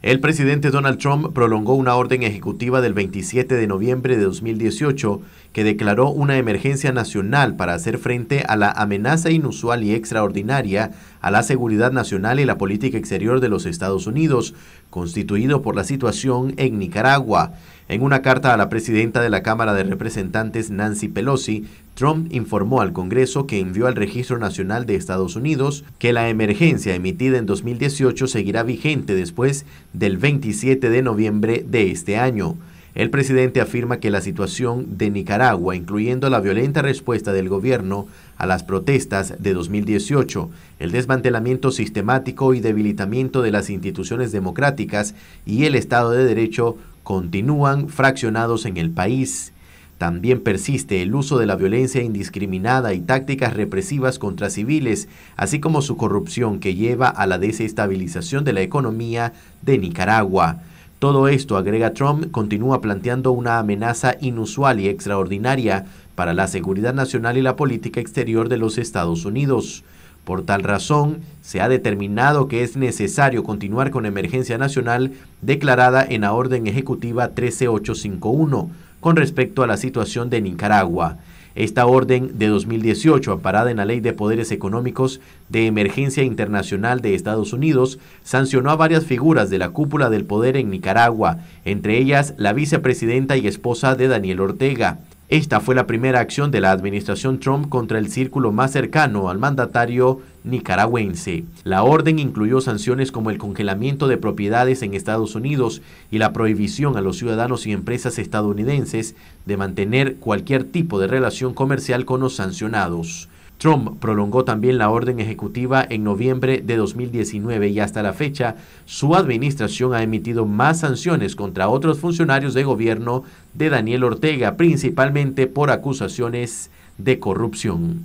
El presidente Donald Trump prolongó una orden ejecutiva del 27 de noviembre de 2018 que declaró una emergencia nacional para hacer frente a la amenaza inusual y extraordinaria a la seguridad nacional y la política exterior de los Estados Unidos, constituido por la situación en Nicaragua. En una carta a la presidenta de la Cámara de Representantes, Nancy Pelosi, Trump informó al Congreso que envió al Registro Nacional de Estados Unidos que la emergencia emitida en 2018 seguirá vigente después del 27 de noviembre de este año. El presidente afirma que la situación de Nicaragua, incluyendo la violenta respuesta del gobierno a las protestas de 2018, el desmantelamiento sistemático y debilitamiento de las instituciones democráticas y el Estado de Derecho, continúan fraccionados en el país. También persiste el uso de la violencia indiscriminada y tácticas represivas contra civiles, así como su corrupción que lleva a la desestabilización de la economía de Nicaragua. Todo esto, agrega Trump, continúa planteando una amenaza inusual y extraordinaria para la seguridad nacional y la política exterior de los Estados Unidos. Por tal razón, se ha determinado que es necesario continuar con emergencia nacional declarada en la Orden Ejecutiva 13851 con respecto a la situación de Nicaragua. Esta orden de 2018, amparada en la Ley de Poderes Económicos de Emergencia Internacional de Estados Unidos, sancionó a varias figuras de la cúpula del poder en Nicaragua, entre ellas la vicepresidenta y esposa de Daniel Ortega. Esta fue la primera acción de la administración Trump contra el círculo más cercano al mandatario nicaragüense. La orden incluyó sanciones como el congelamiento de propiedades en Estados Unidos y la prohibición a los ciudadanos y empresas estadounidenses de mantener cualquier tipo de relación comercial con los sancionados. Trump prolongó también la orden ejecutiva en noviembre de 2019 y hasta la fecha su administración ha emitido más sanciones contra otros funcionarios de gobierno de Daniel Ortega, principalmente por acusaciones de corrupción.